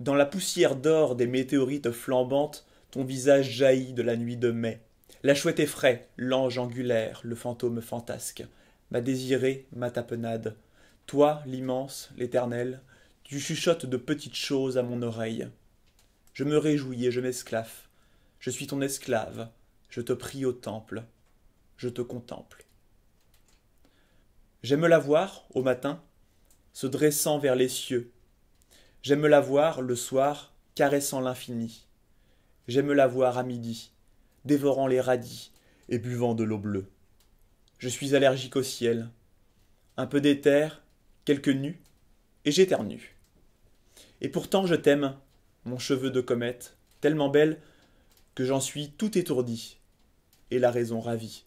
Dans la poussière d'or des météorites flambantes, ton visage jaillit de la nuit de mai. La chouette est l'ange angulaire, le fantôme fantasque. Ma désirée, ma tapenade. Toi, l'immense, l'éternel, tu chuchotes de petites choses à mon oreille. Je me réjouis et je m'esclave. Je suis ton esclave. Je te prie au temple. Je te contemple. J'aime la voir, au matin, se dressant vers les cieux, J'aime la voir le soir caressant l'infini. J'aime la voir à midi, dévorant les radis et buvant de l'eau bleue. Je suis allergique au ciel. Un peu d'éther, quelques nues, et j'éternue. Et pourtant je t'aime, mon cheveu de comète, tellement belle que j'en suis tout étourdi, et la raison ravie.